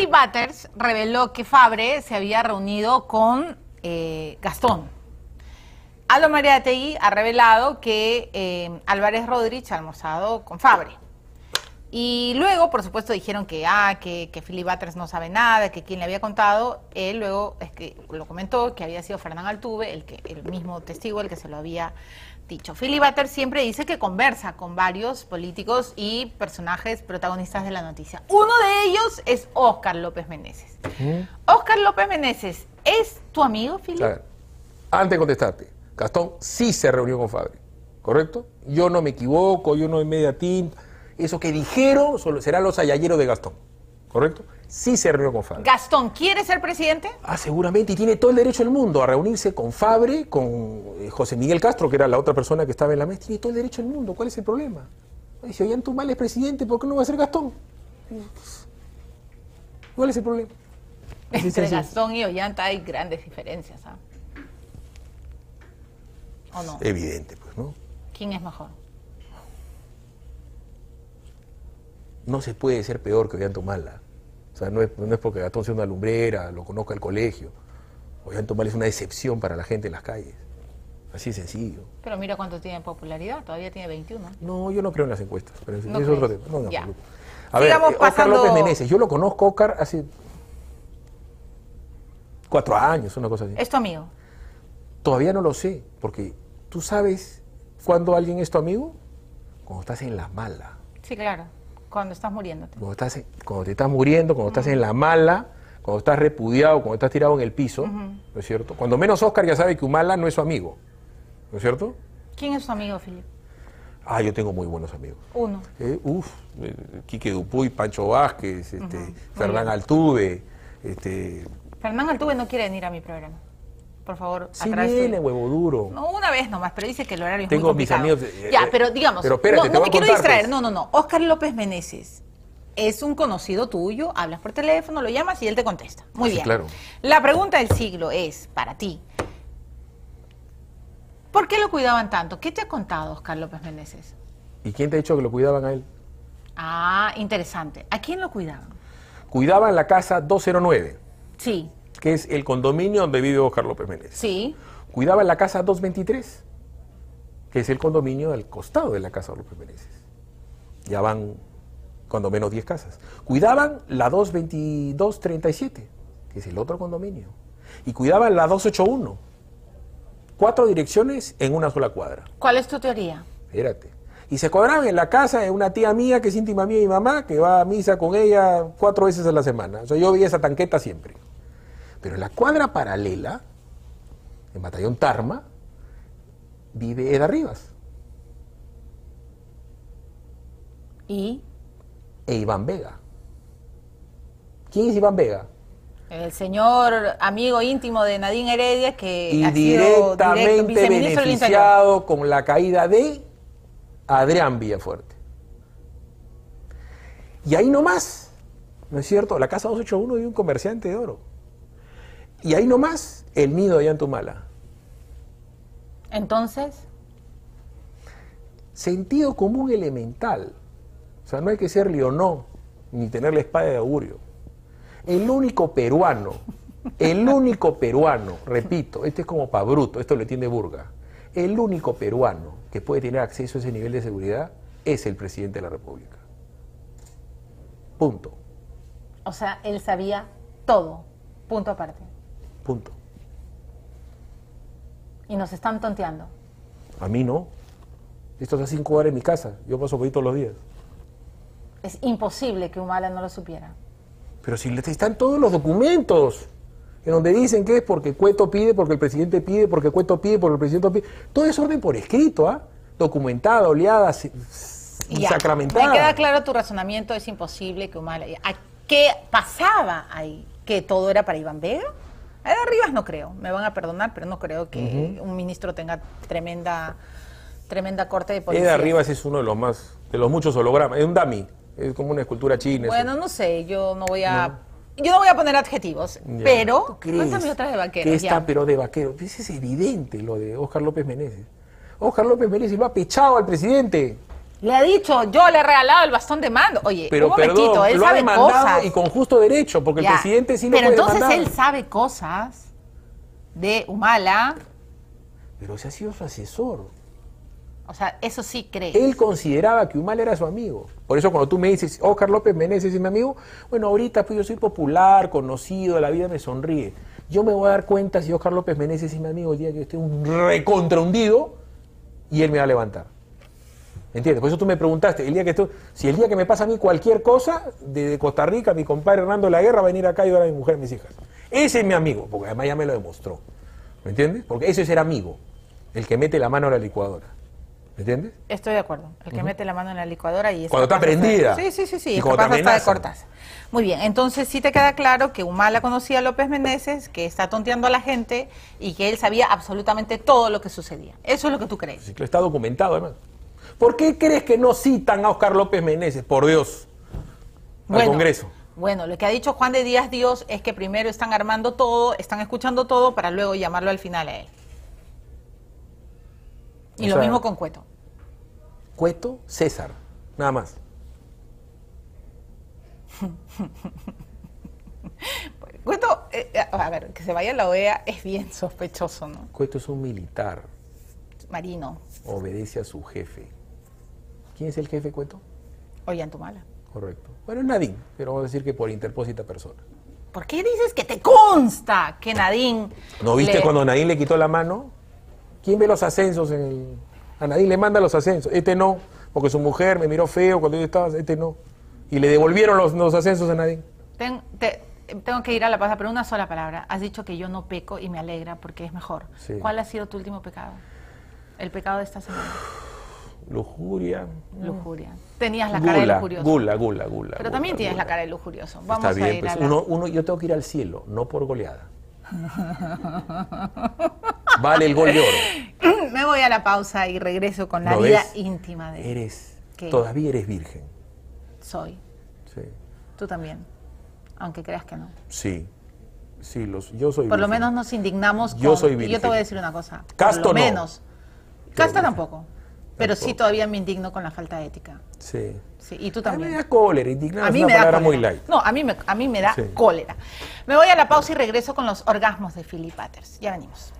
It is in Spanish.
Philip Butters reveló que Fabre se había reunido con eh, Gastón. Aldo tegui ha revelado que eh, Álvarez Rodríguez ha almorzado con Fabre. Y luego, por supuesto, dijeron que, ah, que, Philip Butters no sabe nada, que quién le había contado, él luego es que lo comentó, que había sido Fernán Altuve, el, que, el mismo testigo, el que se lo había dicho. Butter siempre dice que conversa con varios políticos y personajes protagonistas de la noticia. Uno de ellos es Óscar López Meneses. Óscar López Meneses, ¿es tu amigo, Philly? antes de contestarte, Gastón sí se reunió con Fabri, ¿correcto? Yo no me equivoco, yo no me media Eso que dijeron solo serán los ayayeros de Gastón. ¿correcto? Sí se reunió con Fabre. Gastón, ¿quiere ser presidente? Ah, seguramente, y tiene todo el derecho del mundo a reunirse con Fabre, con eh, José Miguel Castro, que era la otra persona que estaba en la mesa, tiene todo el derecho del mundo, ¿cuál es el problema? Dice, oye, mal es presidente, ¿por qué no va a ser Gastón? Pues, ¿Cuál es el problema? Entre Gastón y Ollanta hay grandes diferencias, ¿ah? ¿O no? Evidente, pues, ¿no? ¿Quién es mejor? no se puede ser peor que Ollantumala. O sea, no es, porque Gastón sea una lumbrera, lo conozca el colegio. Ollantumala es una excepción para la gente en las calles. Así sencillo. Pero mira cuánto tiene popularidad, todavía tiene 21. No, yo no creo en las encuestas, pero no es otro tema. No, ya. A ver, pasando... yo lo conozco, Oscar, hace cuatro años, una cosa así. ¿Es tu amigo? Todavía no lo sé, porque tú sabes cuándo alguien es tu amigo, cuando estás en la mala. Sí, claro. Cuando estás muriéndote. Cuando, estás, te estás muriendo, cuando estás en la mala, cuando estás repudiado, cuando estás tirado en el piso, ¿no es cierto? Cuando menos Oscar ya sabe que Humala no es su amigo, ¿no es cierto? ¿Quién es su amigo, Filipe? Ah, yo tengo muy buenos amigos. Uno. Eh, uf, eh, Quique Dupuy, Pancho Vázquez, este, Fernán Altuve. Este... Fernán Altuve no quiere venir a mi programa por favor. Sí huevo duro. No, una vez nomás, pero dice que el horario Tengo es muy complicado. mis amigos... Eh, ya, eh, pero digamos, no, me quiero distraer, pues. no, no, no. Oscar López Meneses es un conocido tuyo, hablas por teléfono, lo llamas y él te contesta. Muy bien. Claro. La pregunta del siglo es, para ti, ¿por qué lo cuidaban tanto? ¿Qué te ha contado Oscar López Meneses? ¿Y quién te ha dicho que lo cuidaban a él? Ah, interesante. ¿A quién lo cuidaban? Cuidaban la casa 209. Sí que es el condominio donde vive Oscar López Meneses. Sí. Cuidaba la casa 223, que es el condominio del costado de la casa de López Meneses. Ya van cuando menos 10 casas. Cuidaban la 22237, que es el otro condominio. Y cuidaban la 281. Cuatro direcciones en una sola cuadra. ¿Cuál es tu teoría? Espérate. Y se cuadraban en la casa de una tía mía que es íntima mía y mamá, que va a misa con ella cuatro veces a la semana. O sea, yo veía esa tanqueta siempre. Pero en la cuadra paralela, en Batallón Tarma, vive Eda Rivas. ¿Y? E Iván Vega. ¿Quién es Iván Vega? El señor amigo íntimo de Nadine Heredia, que y ha directamente beneficiado con la caída de Adrián Villafuerte. Y ahí nomás, ¿no es cierto? La casa 281 de un comerciante de oro. Y ahí nomás, el nido de Tumala. Entonces. Sentido común elemental. O sea, no hay que ser leonó, ni tener la espada de augurio. El único peruano, el único peruano, repito, este es como para bruto, esto lo entiende Burga. El único peruano que puede tener acceso a ese nivel de seguridad es el presidente de la República. Punto. O sea, él sabía todo. Punto aparte. ¿Y nos están tonteando? A mí no. Esto está cinco horas en mi casa. Yo paso por ahí todos los días. Es imposible que Humala no lo supiera. Pero si están todos los documentos en donde dicen que es porque Cueto pide, porque el presidente pide, porque Cueto pide, porque el presidente pide. Todo es orden por escrito, ¿ah? Documentada, oleada, y sacramentada. Me queda claro tu razonamiento, es imposible que Humala... ¿Qué pasaba ahí? ¿Que todo era para Iván Vega? Ahí de no creo, me van a perdonar, pero no creo que un ministro tenga tremenda tremenda corte de policía. de arriba es uno de los más, de los muchos hologramas, es un dummy, es como una escultura china. Bueno, no sé, yo no voy a... Yo no voy a poner adjetivos, pero cuéntame otra de vaquero. Que está, pero de vaquero. Pues es evidente lo de Oscar López Meneses. Oscar López Meneses lo ha pechado al presidente. Le ha dicho, yo le he regalado el bastón de mando. Oye, pero, un él sabe Y con justo derecho, porque el presidente sí no Pero entonces él sabe cosas de Humala. Pero se ha sido su asesor. O sea, eso sí cree. Él consideraba que Humala era su amigo. Por eso cuando tú me dices, Oscar López Meneses es mi amigo, bueno, ahorita pues yo soy popular, conocido, la vida me sonríe. Yo me voy a dar cuenta si Oscar López Meneses es mi amigo el día que yo esté un hundido y él me va a levantar. ¿Entiendes? Por eso tú me preguntaste, el día que si el día que me pasa a mí cualquier cosa, De Costa Rica, mi compadre Hernando La Guerra va a venir acá y ayudar a mi mujer mis hijas. Ese es mi amigo, porque además ya me lo demostró. ¿Me entiendes? Porque ese es el amigo, el que mete la mano en la licuadora. ¿Me entiendes? Estoy de acuerdo. El que mete la mano en la licuadora y... Cuando está prendida. Sí, sí, sí, sí. Y cuando está de cortas. Muy bien, entonces sí te queda claro que Humala conocía a López Meneses, que está tonteando a la gente y que él sabía absolutamente todo lo que sucedía. Eso es lo que tú crees. Sí, que está documentado, además. ¿Por qué crees que no citan a Oscar López Meneses, por Dios, bueno, al Congreso? Bueno, lo que ha dicho Juan de Díaz Dios es que primero están armando todo, están escuchando todo para luego llamarlo al final a él. Y lo mismo con Cueto. Cueto, César, nada más. Cueto, eh, a ver, que se vaya a la OEA es bien sospechoso, ¿no? Cueto es un militar. Marino. Obedece a su jefe. ¿Quién es el jefe cuento? Cueto? Ollantumala. Correcto. Bueno, es Nadine, pero vamos a decir que por interpósita persona. ¿Por qué dices que te consta que Nadine... ¿No viste cuando Nadine le quitó la mano? ¿Quién ve los ascensos en A Nadine le manda los ascensos. Este no, porque su mujer me miró feo cuando yo estaba... Este no. Y le devolvieron los, los ascensos a Nadine. tengo que ir a la paz, pero una sola palabra. Has dicho que yo no peco y me alegra porque es mejor. ¿Cuál ha sido tu último pecado? El pecado de esta semana. Lujuria. Lujuria. Tenías la cara de lujurioso. Gula, gula, gula. Pero también tienes la cara de lujurioso. Vamos a ir pues, uno, uno, yo tengo que ir al cielo, no por goleada. vale el gol oro. Me voy a la pausa y regreso con la vida íntima de Eres, todavía eres virgen. Soy. Sí. Tú también, aunque creas que no. Sí. Sí, los, yo soy Por lo menos nos indignamos. Con, yo soy virgen. Yo te voy a decir una cosa. Casto menos. Casta tampoco. Pero sí todavía me indigno con la falta de ética. Sí. Y tú también. A mí me da cólera, indignada a mí me muy light. No, a mí me, a mí me da cólera. Me voy a la pausa y regreso con los orgasmos de Philip Patters. Ya venimos.